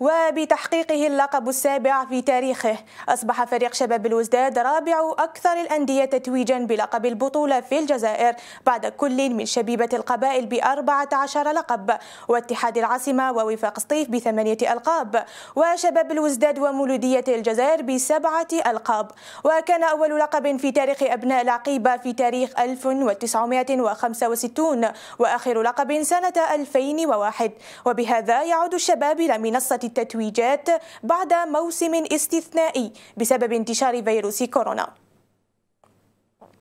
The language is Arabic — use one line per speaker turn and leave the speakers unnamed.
وبتحقيقه اللقب السابع في تاريخه أصبح فريق شباب الوزداد رابع أكثر الأندية تتويجا بلقب البطولة في الجزائر بعد كل من شبيبة القبائل بأربعة عشر لقب واتحاد العاصمة ووفاق سطيف بثمانية ألقاب وشباب الوزداد ومولودية الجزائر بسبعة ألقاب وكان أول لقب في تاريخ أبناء العقيبة في تاريخ 1965 وآخر لقب سنة 2001 وبهذا يعود الشباب إلى منصة التتويجات بعد موسم استثنائي بسبب انتشار فيروس كورونا